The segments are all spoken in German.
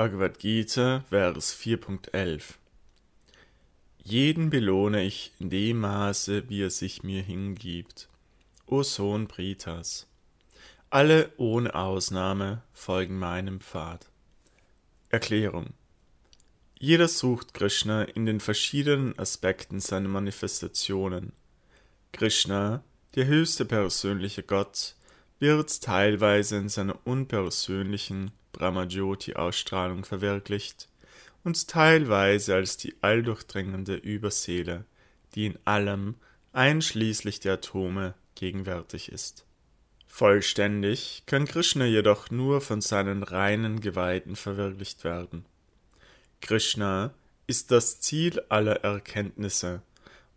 Bhagavad Gita, Vers 4.11 Jeden belohne ich in dem Maße, wie er sich mir hingibt. O Sohn Pritas, alle ohne Ausnahme folgen meinem Pfad. Erklärung Jeder sucht Krishna in den verschiedenen Aspekten seiner Manifestationen. Krishna, der höchste persönliche Gott, wird teilweise in seiner unpersönlichen Brahmajyoti-Ausstrahlung verwirklicht und teilweise als die alldurchdringende Überseele, die in allem, einschließlich der Atome, gegenwärtig ist. Vollständig kann Krishna jedoch nur von seinen reinen Geweihten verwirklicht werden. Krishna ist das Ziel aller Erkenntnisse,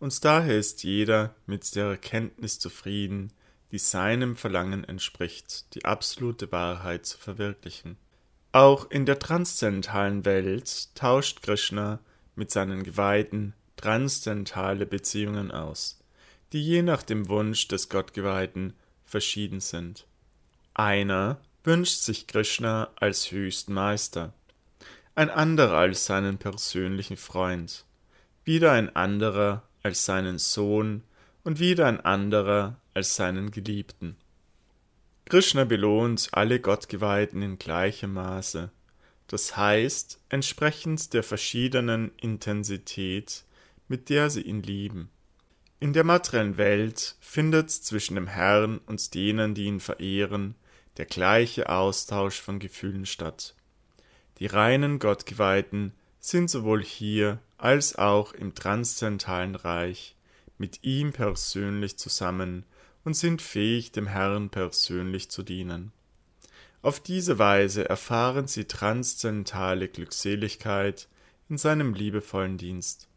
und daher ist jeder mit der Erkenntnis zufrieden, die seinem Verlangen entspricht, die absolute Wahrheit zu verwirklichen. Auch in der transzendentalen Welt tauscht Krishna mit seinen Geweihten transzendentale Beziehungen aus, die je nach dem Wunsch des Gottgeweihten verschieden sind. Einer wünscht sich Krishna als höchsten Meister, ein anderer als seinen persönlichen Freund, wieder ein anderer als seinen Sohn und wieder ein anderer als seinen Geliebten. Krishna belohnt alle Gottgeweihten in gleichem Maße, das heißt entsprechend der verschiedenen Intensität, mit der sie ihn lieben. In der materiellen Welt findet zwischen dem Herrn und denen, die ihn verehren, der gleiche Austausch von Gefühlen statt. Die reinen Gottgeweihten sind sowohl hier als auch im transzendentalen Reich mit ihm persönlich zusammen und sind fähig, dem Herrn persönlich zu dienen. Auf diese Weise erfahren sie transzendentale Glückseligkeit in seinem liebevollen Dienst.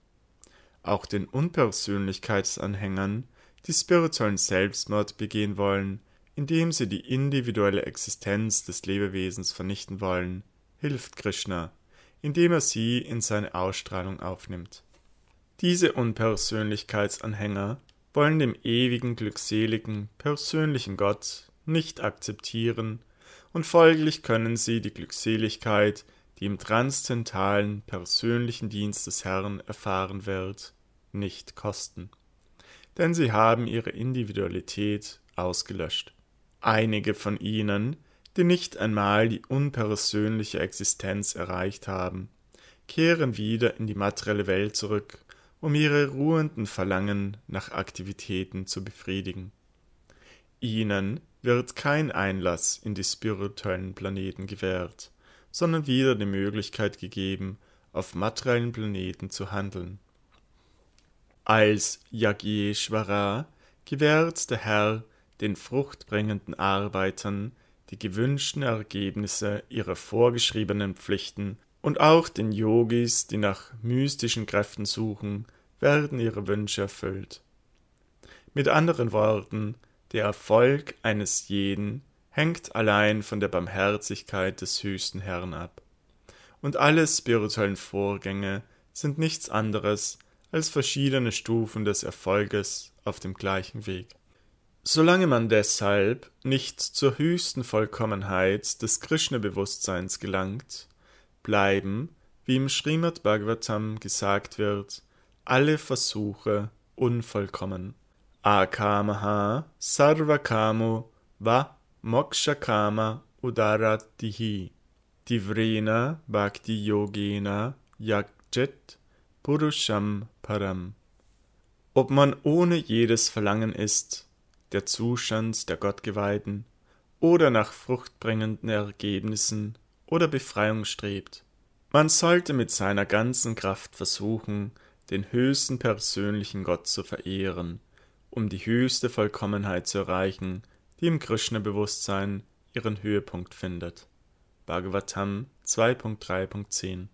Auch den Unpersönlichkeitsanhängern, die spirituellen Selbstmord begehen wollen, indem sie die individuelle Existenz des Lebewesens vernichten wollen, hilft Krishna, indem er sie in seine Ausstrahlung aufnimmt. Diese Unpersönlichkeitsanhänger wollen dem ewigen, glückseligen, persönlichen Gott nicht akzeptieren und folglich können sie die Glückseligkeit, die im transzendentalen persönlichen Dienst des Herrn erfahren wird, nicht kosten. Denn sie haben ihre Individualität ausgelöscht. Einige von ihnen, die nicht einmal die unpersönliche Existenz erreicht haben, kehren wieder in die materielle Welt zurück um ihre ruhenden Verlangen nach Aktivitäten zu befriedigen. Ihnen wird kein Einlass in die spirituellen Planeten gewährt, sondern wieder die Möglichkeit gegeben, auf materiellen Planeten zu handeln. Als Yageshvara gewährt der Herr den fruchtbringenden Arbeitern die gewünschten Ergebnisse ihrer vorgeschriebenen Pflichten und auch den Yogis, die nach mystischen Kräften suchen, werden ihre Wünsche erfüllt. Mit anderen Worten, der Erfolg eines jeden hängt allein von der Barmherzigkeit des höchsten Herrn ab. Und alle spirituellen Vorgänge sind nichts anderes als verschiedene Stufen des Erfolges auf dem gleichen Weg. Solange man deshalb nicht zur höchsten Vollkommenheit des Krishna-Bewusstseins gelangt, bleiben, wie im Srimad Bhagavatam gesagt wird, alle Versuche unvollkommen. Akamaha Sarvakamo Va Mokshakama Udaratihi Divrena Bhakti Yogena Yakjet Purusham Param. Ob man ohne jedes Verlangen ist, der Zustand der Gottgeweihten, oder nach fruchtbringenden Ergebnissen, oder Befreiung strebt. Man sollte mit seiner ganzen Kraft versuchen, den höchsten persönlichen Gott zu verehren, um die höchste Vollkommenheit zu erreichen, die im Krishna-Bewusstsein ihren Höhepunkt findet. Bhagavatam 2.3.10